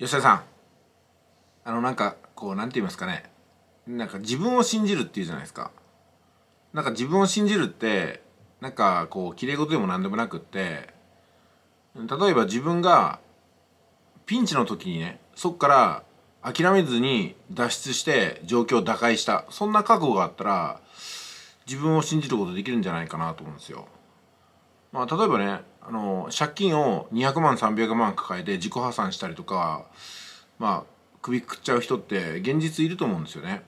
吉田さんあのなんかこうなんて言いますかねなんか自分を信じるっていうじゃないですかなんか自分を信じるってなんかこうきれい事でも何でもなくって例えば自分がピンチの時にねそっから諦めずに脱出して状況を打開したそんな覚悟があったら自分を信じることできるんじゃないかなと思うんですよ。まあ、例えばねあの借金を200万300万抱えて自己破産したりとかまあ首くっちゃう人って現実いると思うんですよね。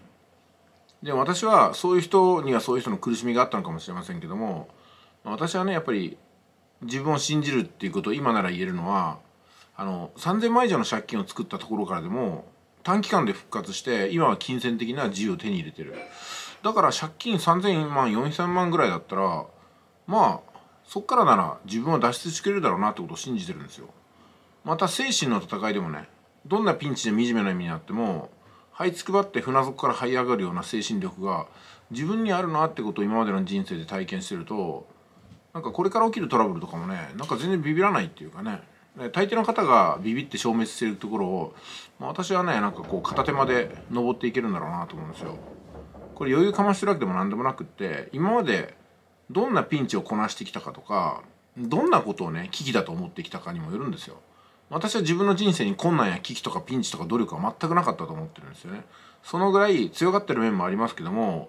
で私はそういう人にはそういう人の苦しみがあったのかもしれませんけども私はねやっぱり自分を信じるっていうことを今なら言えるのはあの3,000万以上の借金を作ったところからでも短期間で復活して今は金銭的な自由を手に入れてるだから借金3,000万4,000万ぐらいだったらまあそっからなら自分は脱出してくれるだろうなってことを信じてるんですよまた精神の戦いでもねどんなピンチで惨めな意味になっても這いつくばって船底から這い上がるような精神力が自分にあるなってことを今までの人生で体験してるとなんかこれから起きるトラブルとかもねなんか全然ビビらないっていうかね大抵の方がビビって消滅してるところを、まあ、私はねなんかこう片手間で登っていけるんだろうなと思うんですよ。これ余裕かましてるわけでも何でもなくって今までどんなピンチをこなしてきたかとかどんなことをね危機だと思ってきたかにもよるんですよ。私は自分の人生に困難や危機とかピンチとか努力は全くなかったと思ってるんですよね。そのぐらい強がってる面もありますけども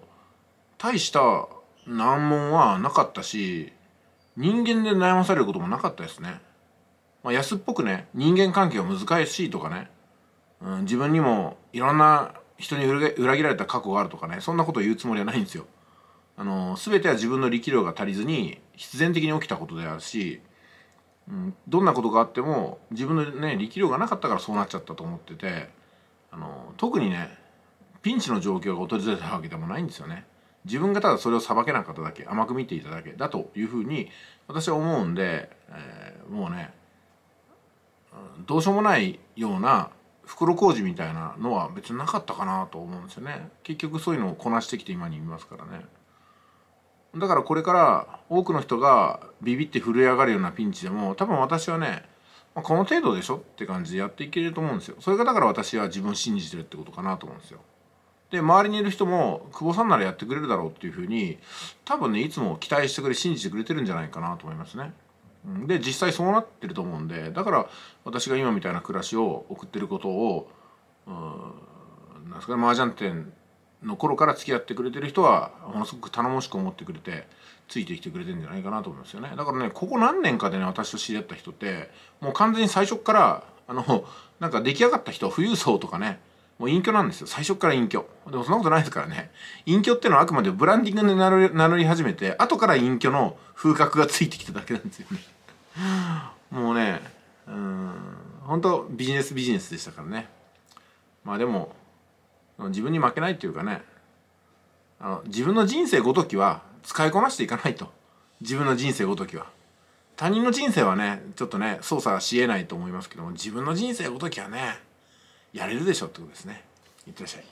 大した難問はなかったし人間で悩まされることもなかったですね。まあ、安っぽくね人間関係は難しいとかね、うん、自分にもいろんな人に裏切られた過去があるとかねそんなことを言うつもりはないんですよ。あの全ては自分の力量が足りずに必然的に起きたことであるし、うん、どんなことがあっても自分のね力量がなかったからそうなっちゃったと思っててあの特にねピンチの状況が訪れたわけでもないんですよね。自分がただそれを裁けなかっただけ甘く見ていただけだというふうに私は思うんで、えー、もうねどうしようもないような袋小路みたいなのは別になかったかなと思うんですよね結局そういうのをこなしてきて今にいますからね。だからこれから多くの人がビビって震え上がるようなピンチでも多分私はね、まあ、この程度でしょって感じでやっていけると思うんですよそれがだから私は自分を信じてるってことかなと思うんですよで周りにいる人も久保さんならやってくれるだろうっていうふうに多分ねいつも期待してくれ信じてくれてるんじゃないかなと思いますねで実際そうなってると思うんでだから私が今みたいな暮らしを送ってることをうんなんですかね麻雀店の頃から付き合ってくれてる人はものすごく頼もしく思ってくれてついてきてくれてんじゃないかなと思うんですよねだからねここ何年かでね私と知り合った人ってもう完全に最初からあのなんか出来上がった人は富裕層とかねもう隠居なんですよ最初から隠居でもそんなことないですからね隠居ってのはあくまでブランディングで名乗り始めて後から隠居の風格がついてきただけなんですよねもうねうん本当ビジネスビジネスでしたからねまあでも自分に負けないっていうかねあの自分の人生ごときは使いこなしていかないと自分の人生ごときは他人の人生はねちょっとね操作しえないと思いますけども自分の人生ごときはねやれるでしょってことですねいってらっしゃい